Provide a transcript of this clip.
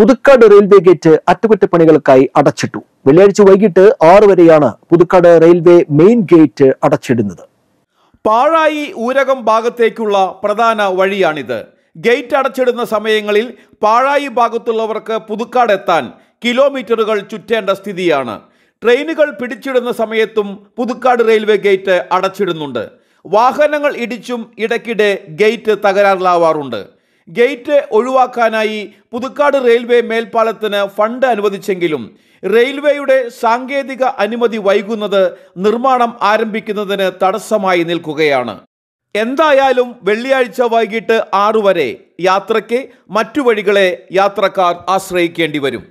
Puthukkad railway gate അറ്റകുറ്റപ്പണികൾക്കായി അടച്ചിട്ടു വെള്ളിയാഴ്ച വൈകിട്ട് ആറു വരെയാണ് പുതുക്കാട് റെയിൽവേ മെയിൻ ഗേറ്റ് അടച്ചിടുന്നത് പാഴായി ഊരകം ഭാഗത്തേക്കുള്ള പ്രധാന വഴിയാണിത് ഗേറ്റ് അടച്ചിടുന്ന സമയങ്ങളിൽ പാഴായി ഭാഗത്തുള്ളവർക്ക് പുതുക്കാട് എത്താൻ കിലോമീറ്ററുകൾ ചുറ്റേണ്ട സ്ഥിതിയാണ് ട്രെയിനുകൾ പിടിച്ചിടുന്ന സമയത്തും പുതുക്കാട് റെയിൽവേ ഗേറ്റ് അടച്ചിടുന്നുണ്ട് വാഹനങ്ങൾ ഇടിച്ചും ഇടയ്ക്കിടെ ഗേറ്റ് തകരാറിലാവാറുണ്ട് ഗേറ്റ് ഒഴിവാക്കാനായി പുതുക്കാട് റെയിൽവേ മേൽപ്പാലത്തിന് ഫണ്ട് അനുവദിച്ചെങ്കിലും റെയിൽവേയുടെ സാങ്കേതിക അനുമതി വൈകുന്നത് നിർമ്മാണം ആരംഭിക്കുന്നതിന് തടസ്സമായി നിൽക്കുകയാണ് എന്തായാലും വെള്ളിയാഴ്ച വൈകിട്ട് ആറു വരെ യാത്രയ്ക്ക് മറ്റു വഴികളെ യാത്രക്കാർ ആശ്രയിക്കേണ്ടി വരും